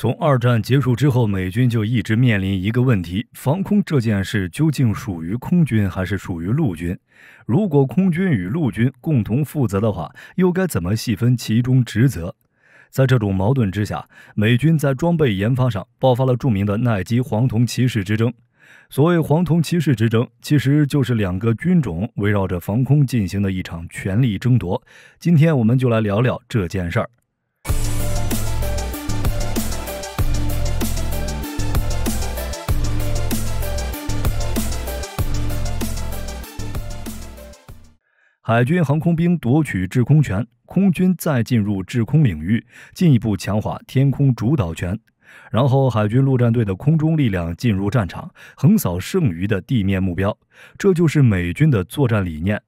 从二战结束之后，美军就一直面临一个问题：防空这件事究竟属于空军还是属于陆军？如果空军与陆军共同负责的话，又该怎么细分其中职责？在这种矛盾之下，美军在装备研发上爆发了著名的“奈基黄铜骑士之争”。所谓“黄铜骑士之争”，其实就是两个军种围绕着防空进行的一场权力争夺。今天，我们就来聊聊这件事儿。海军航空兵夺取制空权，空军再进入制空领域，进一步强化天空主导权，然后海军陆战队的空中力量进入战场，横扫剩余的地面目标。这就是美军的作战理念。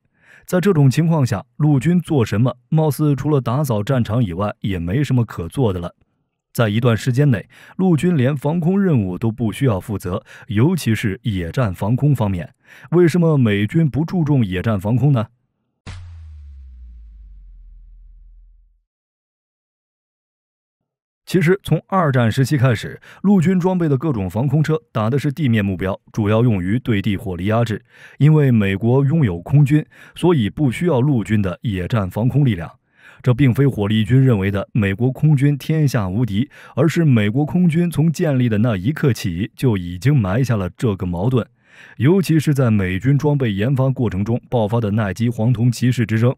在这种情况下，陆军做什么，貌似除了打扫战场以外，也没什么可做的了。在一段时间内，陆军连防空任务都不需要负责，尤其是野战防空方面。为什么美军不注重野战防空呢？其实，从二战时期开始，陆军装备的各种防空车打的是地面目标，主要用于对地火力压制。因为美国拥有空军，所以不需要陆军的野战防空力量。这并非火力军认为的美国空军天下无敌，而是美国空军从建立的那一刻起就已经埋下了这个矛盾。尤其是在美军装备研发过程中爆发的奈基黄铜骑士之争。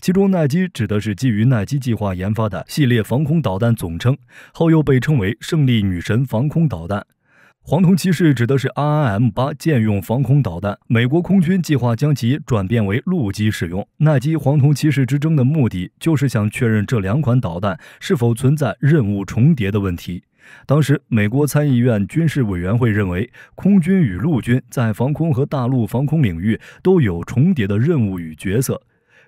其中，耐基指的是基于耐基计划研发的系列防空导弹总称，后又被称为“胜利女神”防空导弹；黄铜骑士指的是 R M 八舰用防空导弹。美国空军计划将其转变为陆基使用。耐基、黄铜骑士之争的目的就是想确认这两款导弹是否存在任务重叠的问题。当时，美国参议院军事委员会认为，空军与陆军在防空和大陆防空领域都有重叠的任务与角色。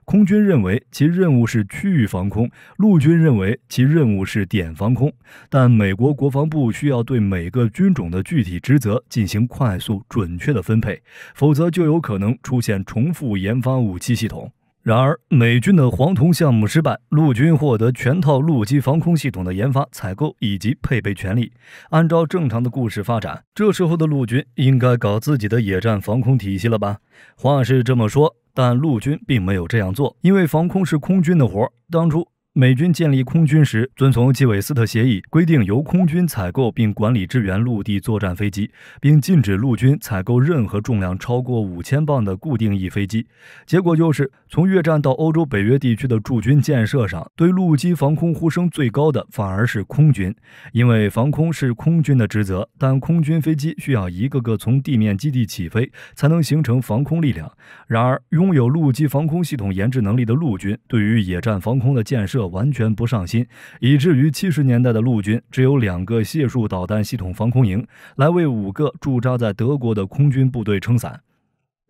空军认为其任务是区域防空，陆军认为其任务是点防空，但美国国防部需要对每个军种的具体职责进行快速准确的分配，否则就有可能出现重复研发武器系统。然而，美军的黄铜项目失败，陆军获得全套陆基防空系统的研发、采购以及配备权利。按照正常的故事发展，这时候的陆军应该搞自己的野战防空体系了吧？话是这么说。但陆军并没有这样做，因为防空是空军的活儿。当初。美军建立空军时，遵从基韦斯特协议规定，由空军采购并管理支援陆地作战飞机，并禁止陆军采购任何重量超过五千磅的固定翼飞机。结果就是，从越战到欧洲北约地区的驻军建设上，对陆基防空呼声最高的反而是空军，因为防空是空军的职责，但空军飞机需要一个个从地面基地起飞，才能形成防空力量。然而，拥有陆基防空系统研制能力的陆军，对于野战防空的建设。完全不上心，以至于七十年代的陆军只有两个械束导弹系统防空营来为五个驻扎在德国的空军部队撑伞。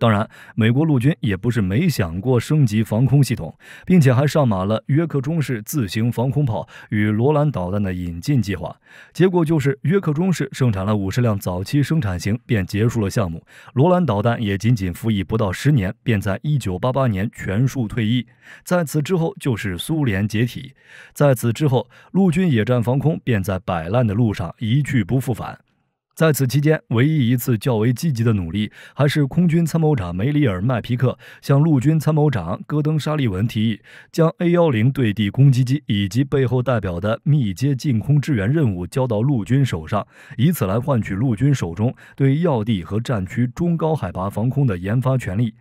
当然，美国陆军也不是没想过升级防空系统，并且还上马了约克中式自行防空炮与罗兰导弹的引进计划。结果就是约克中式生产了五十辆早期生产型，便结束了项目；罗兰导弹也仅仅服役不到十年，便在一九八八年全数退役。在此之后，就是苏联解体，在此之后，陆军野战防空便在摆烂的路上一去不复返。在此期间，唯一一次较为积极的努力，还是空军参谋长梅里尔·麦皮克向陆军参谋长戈登·沙利文提议，将 A 幺零对地攻击机以及背后代表的密接近空支援任务交到陆军手上，以此来换取陆军手中对要地和战区中高海拔防空的研发权利。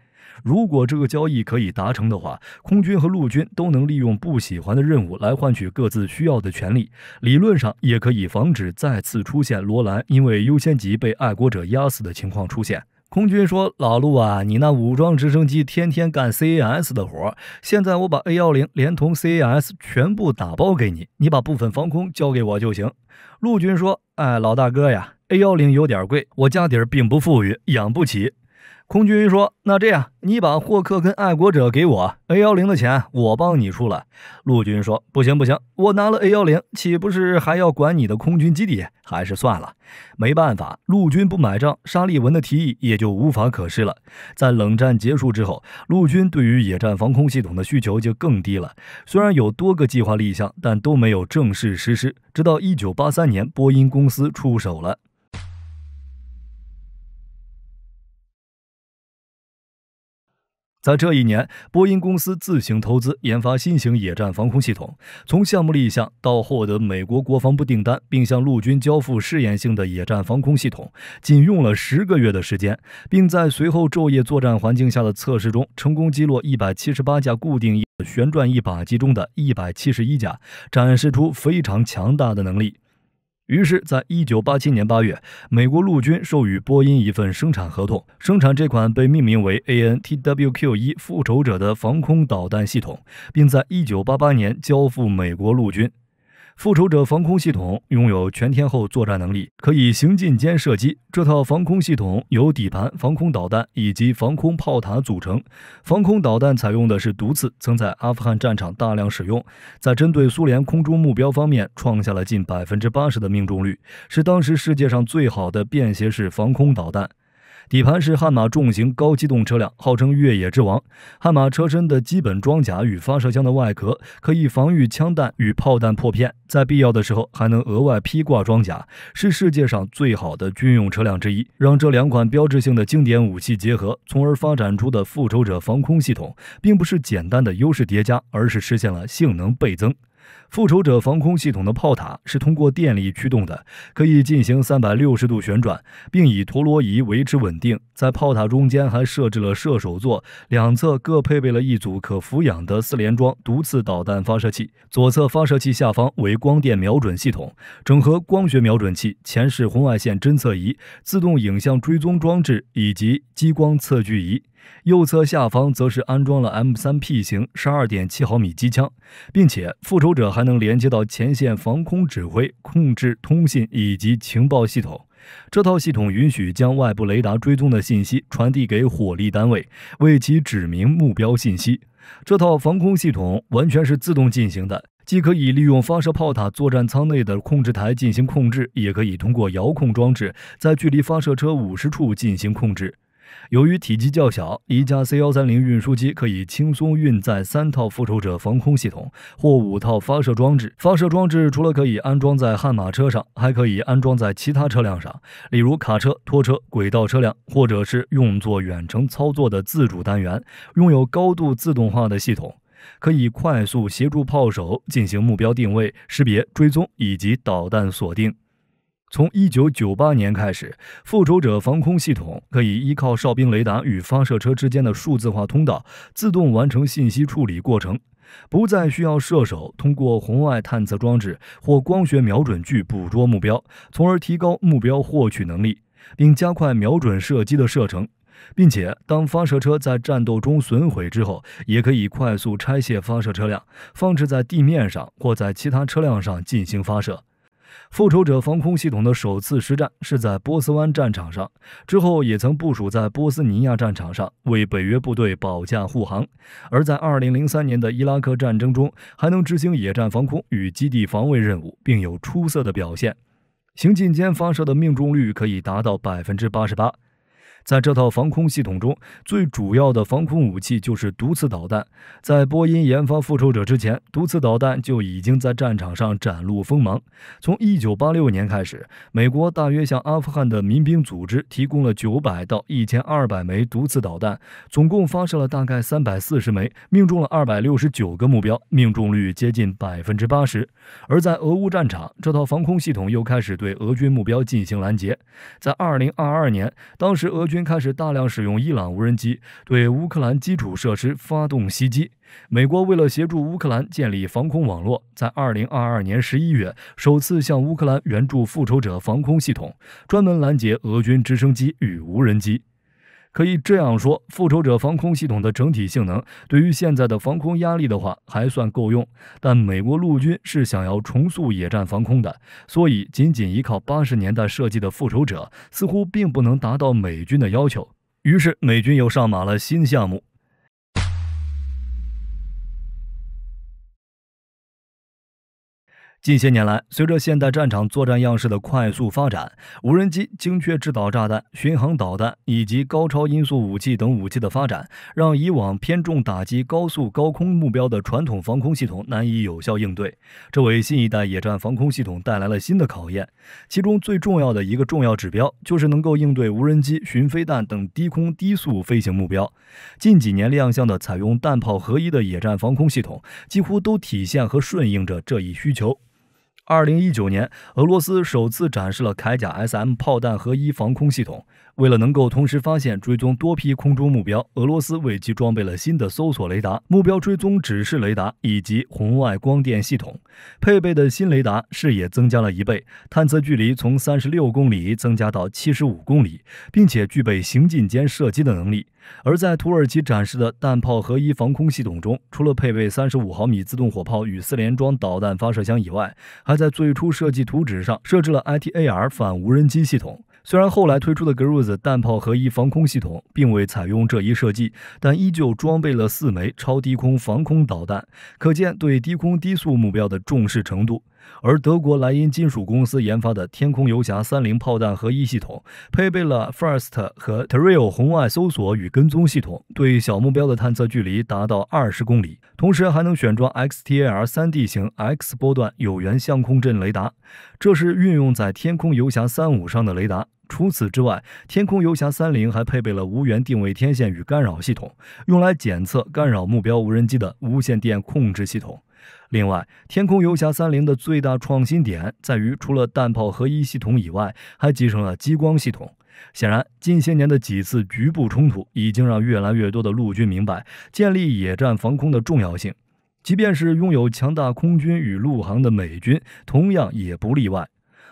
如果这个交易可以达成的话，空军和陆军都能利用不喜欢的任务来换取各自需要的权利，理论上也可以防止再次出现罗兰因为优先级被爱国者压死的情况出现。空军说：“老陆啊，你那武装直升机天天干 CAS 的活，现在我把 A 幺零连同 CAS 全部打包给你，你把部分防空交给我就行。”陆军说：“哎，老大哥呀，A 幺零有点贵，我家底儿并不富裕，养不起。”空军说：“那这样，你把霍克跟爱国者给我，A 幺零的钱我帮你出了。”陆军说：“不行不行，我拿了 A 幺零，岂不是还要管你的空军基地？还是算了。”没办法，陆军不买账，沙利文的提议也就无法可施了。在冷战结束之后，陆军对于野战防空系统的需求就更低了。虽然有多个计划立项，但都没有正式实施。直到1983年，波音公司出手了。在这一年，波音公司自行投资研发新型野战防空系统，从项目立项到获得美国国防部订单，并向陆军交付试验性的野战防空系统，仅用了十个月的时间，并在随后昼夜作战环境下的测试中，成功击落一百七十八架固定翼旋转翼靶机中的一百七十一架，展示出非常强大的能力。于是，在一九八七年八月，美国陆军授予波音一份生产合同，生产这款被命名为 ANTWQ-1 复仇者的防空导弹系统，并在一九八八年交付美国陆军。复仇者防空系统拥有全天候作战能力，可以行进间射击。这套防空系统由底盘、防空导弹以及防空炮塔组成。防空导弹采用的是毒刺，曾在阿富汗战场大量使用，在针对苏联空中目标方面创下了近百分之八十的命中率，是当时世界上最好的便携式防空导弹。底盘是悍马重型高机动车辆，号称越野之王。悍马车身的基本装甲与发射箱的外壳可以防御枪弹与炮弹破片，在必要的时候还能额外披挂装甲，是世界上最好的军用车辆之一。让这两款标志性的经典武器结合，从而发展出的复仇者防空系统，并不是简单的优势叠加，而是实现了性能倍增。复仇者防空系统的炮塔是通过电力驱动的，可以进行三百六十度旋转，并以陀螺仪维持稳定。在炮塔中间还设置了射手座，两侧各配备了一组可俯仰的四联装毒刺导弹发射器。左侧发射器下方为光电瞄准系统，整合光学瞄准器、前视红外线侦测仪、自动影像追踪装置以及激光测距仪。右侧下方则是安装了 M 三 P 型十二点七毫米机枪，并且复仇者。还能连接到前线防空指挥、控制、通信以及情报系统。这套系统允许将外部雷达追踪的信息传递给火力单位，为其指明目标信息。这套防空系统完全是自动进行的，既可以利用发射炮塔作战舱内的控制台进行控制，也可以通过遥控装置在距离发射车五十处进行控制。由于体积较小，一架 C 幺三零运输机可以轻松运载三套复仇者防空系统或五套发射装置。发射装置除了可以安装在悍马车上，还可以安装在其他车辆上，例如卡车、拖车、轨道车辆，或者是用作远程操作的自主单元。拥有高度自动化的系统，可以快速协助炮手进行目标定位、识别、追踪以及导弹锁定。从1998年开始，复仇者防空系统可以依靠哨兵雷达与发射车之间的数字化通道，自动完成信息处理过程，不再需要射手通过红外探测装置或光学瞄准具捕捉目标，从而提高目标获取能力，并加快瞄准射击的射程。并且，当发射车在战斗中损毁之后，也可以快速拆卸发射车辆，放置在地面上或在其他车辆上进行发射。复仇者防空系统的首次实战是在波斯湾战场上，之后也曾部署在波斯尼亚战场上，为北约部队保驾护航。而在2003年的伊拉克战争中，还能执行野战防空与基地防卫任务，并有出色的表现。行进间发射的命中率可以达到百分之八十八。在这套防空系统中最主要的防空武器就是毒刺导弹。在波音研发复仇者之前，毒刺导弹就已经在战场上展露锋芒。从1986年开始，美国大约向阿富汗的民兵组织提供了900到1200枚毒刺导弹，总共发射了大概340枚，命中了269个目标，命中率接近80%。而在俄乌战场，这套防空系统又开始对俄军目标进行拦截。在2022年，当时俄军开始大量使用伊朗无人机对乌克兰基础设施发动袭击。美国为了协助乌克兰建立防空网络，在2022年11月首次向乌克兰援助复仇者防空系统，专门拦截俄军直升机与无人机。可以这样说，复仇者防空系统的整体性能对于现在的防空压力的话还算够用。但美国陆军是想要重塑野战防空的，所以仅仅依靠八十年代设计的复仇者似乎并不能达到美军的要求。于是美军又上马了新项目。近些年来，随着现代战场作战样式的快速发展，无人机、精确制导炸弹、巡航导弹以及高超音速武器等武器的发展，让以往偏重打击高速高空目标的传统防空系统难以有效应对，这为新一代野战防空系统带来了新的考验。其中最重要的一个重要指标，就是能够应对无人机、巡飞弹等低空低速飞行目标。近几年亮相的采用弹炮合一的野战防空系统，几乎都体现和顺应着这一需求。二零一九年，俄罗斯首次展示了铠甲 SM 炮弹合一防空系统。为了能够同时发现、追踪多批空中目标，俄罗斯为其装备了新的搜索雷达、目标追踪指示雷达以及红外光电系统。配备的新雷达视野增加了一倍，探测距离从三十六公里增加到七十五公里，并且具备行进间射击的能力。而在土耳其展示的弹炮合一防空系统中，除了配备三十五毫米自动火炮与四联装导弹发射箱以外，还在最初设计图纸上设置了 ITAR 反无人机系统。虽然后来推出的 Grus 弹炮合一防空系统并未采用这一设计，但依旧装备了四枚超低空防空导弹，可见对低空低速目标的重视程度。而德国莱茵金属公司研发的“天空游侠”三零炮弹合一系统，配备了 First 和 t r i 红外搜索与跟踪系统，对小目标的探测距离达到二十公里，同时还能选装 X T A R 三 D 型 X 波段有源相控阵雷达，这是运用在“天空游侠”三五上的雷达。除此之外，天空游侠三零还配备了无源定位天线与干扰系统，用来检测干扰目标无人机的无线电控制系统。另外，天空游侠三零的最大创新点在于，除了弹炮合一系统以外，还集成了激光系统。显然，近些年的几次局部冲突已经让越来越多的陆军明白建立野战防空的重要性。即便是拥有强大空军与陆航的美军，同样也不例外。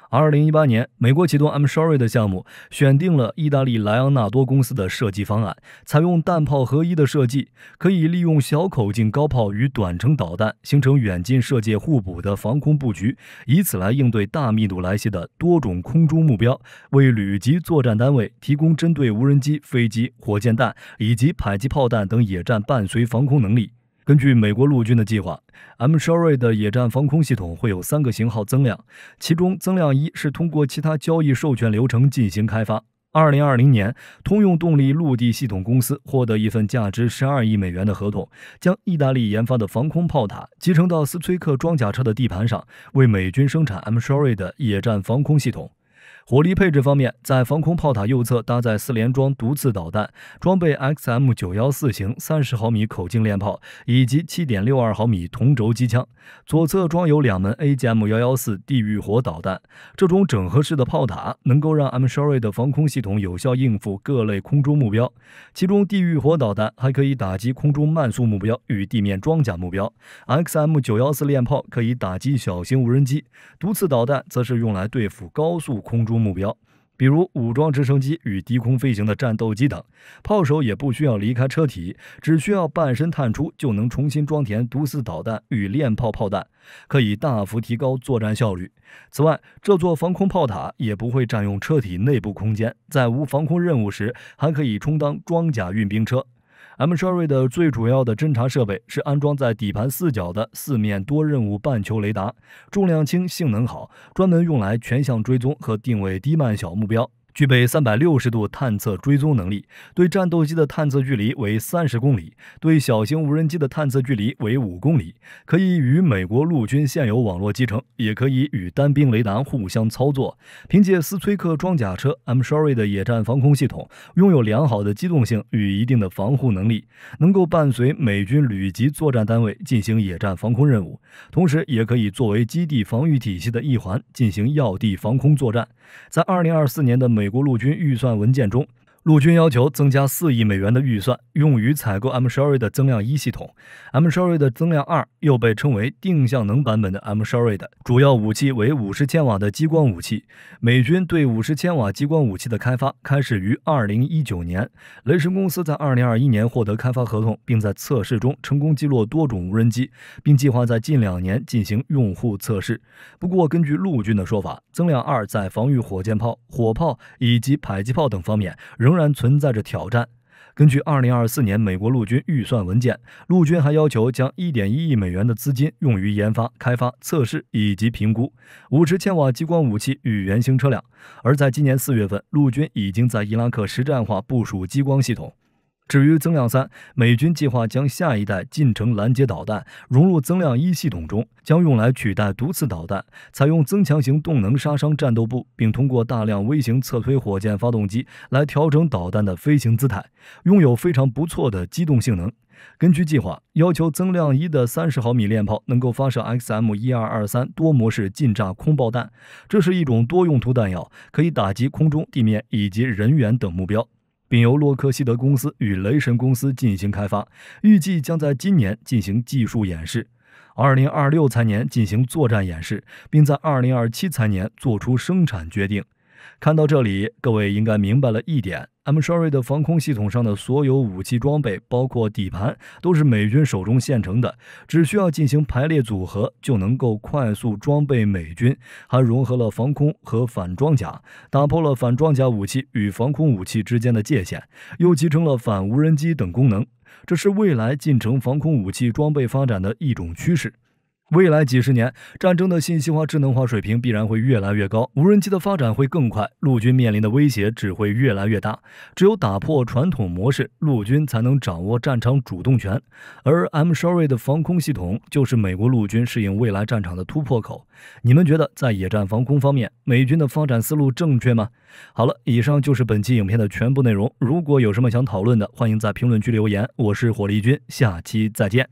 二零一八年，美国启动 M s h o r r y 的项目，选定了意大利莱昂纳多公司的设计方案，采用弹炮合一的设计，可以利用小口径高炮与短程导弹形成远近射界互补的防空布局，以此来应对大密度来袭的多种空中目标，为旅级作战单位提供针对无人机、飞机、火箭弹以及迫击炮弹等野战伴随防空能力。根据美国陆军的计划 m s h e r r y 的野战防空系统会有三个型号增量，其中增量一是通过其他交易授权流程进行开发。二零二零年，通用动力陆地系统公司获得一份价值十二亿美元的合同，将意大利研发的防空炮塔集成到斯崔克装甲车的地盘上，为美军生产 m s h e r r y 的野战防空系统。火力配置方面，在防空炮塔右侧搭载四联装毒刺导弹，装备 XM914 型三十毫米口径链炮以及七点六二毫米同轴机枪；左侧装有两门 AGM114 地狱火导弹。这种整合式的炮塔能够让 m s h 1 r y 的防空系统有效应付各类空中目标，其中地狱火导弹还可以打击空中慢速目标与地面装甲目标，XM914 链炮可以打击小型无人机，毒刺导弹则是用来对付高速空中。目标，比如武装直升机与低空飞行的战斗机等，炮手也不需要离开车体，只需要半身探出就能重新装填毒刺导弹与链炮炮弹，可以大幅提高作战效率。此外，这座防空炮塔也不会占用车体内部空间，在无防空任务时，还可以充当装甲运兵车。M2 瑞的最主要的侦察设备是安装在底盘四角的四面多任务半球雷达，重量轻，性能好，专门用来全向追踪和定位低慢小目标。具备三百六十度探测追踪能力，对战斗机的探测距离为三十公里，对小型无人机的探测距离为五公里，可以与美国陆军现有网络集成，也可以与单兵雷达互相操作。凭借斯崔克装甲车 m s h r r y 的野战防空系统，拥有良好的机动性与一定的防护能力，能够伴随美军旅级作战单位进行野战防空任务，同时也可以作为基地防御体系的一环进行要地防空作战。在二零二四年的美美国陆军预算文件中。陆军要求增加四亿美元的预算，用于采购 m r r y 的增量一系统。m r r y 的增量二又被称为定向能版本的 m r y 的主要武器为五十千瓦的激光武器。美军对五十千瓦激光武器的开发开始于二零一九年，雷神公司在二零二一年获得开发合同，并在测试中成功击落多种无人机，并计划在近两年进行用户测试。不过，根据陆军的说法，增量二在防御火箭炮、火炮以及迫击炮等方面仍。仍然存在着挑战。根据2024年美国陆军预算文件，陆军还要求将1.1亿美元的资金用于研发、开发、测试以及评估50千瓦激光武器与原型车辆。而在今年4月份，陆军已经在伊拉克实战化部署激光系统。至于增量三，美军计划将下一代近程拦截导弹融入增量一系统中，将用来取代毒刺导弹，采用增强型动能杀伤战斗部，并通过大量微型侧推火箭发动机来调整导弹的飞行姿态，拥有非常不错的机动性能。根据计划要求，增量一的三十毫米链炮能够发射 XM 一二二三多模式近炸空爆弹，这是一种多用途弹药，可以打击空中、地面以及人员等目标。并由洛克希德公司与雷神公司进行开发，预计将在今年进行技术演示，二零二六财年进行作战演示，并在二零二七财年做出生产决定。看到这里，各位应该明白了一点。m Sherry 的防空系统上的所有武器装备，包括底盘，都是美军手中现成的，只需要进行排列组合就能够快速装备美军。还融合了防空和反装甲，打破了反装甲武器与防空武器之间的界限，又集成了反无人机等功能。这是未来近程防空武器装备发展的一种趋势。未来几十年，战争的信息化、智能化水平必然会越来越高，无人机的发展会更快，陆军面临的威胁只会越来越大。只有打破传统模式，陆军才能掌握战场主动权。而 m s r y 的防空系统就是美国陆军适应未来战场的突破口。你们觉得在野战防空方面，美军的发展思路正确吗？好了，以上就是本期影片的全部内容。如果有什么想讨论的，欢迎在评论区留言。我是火力军，下期再见。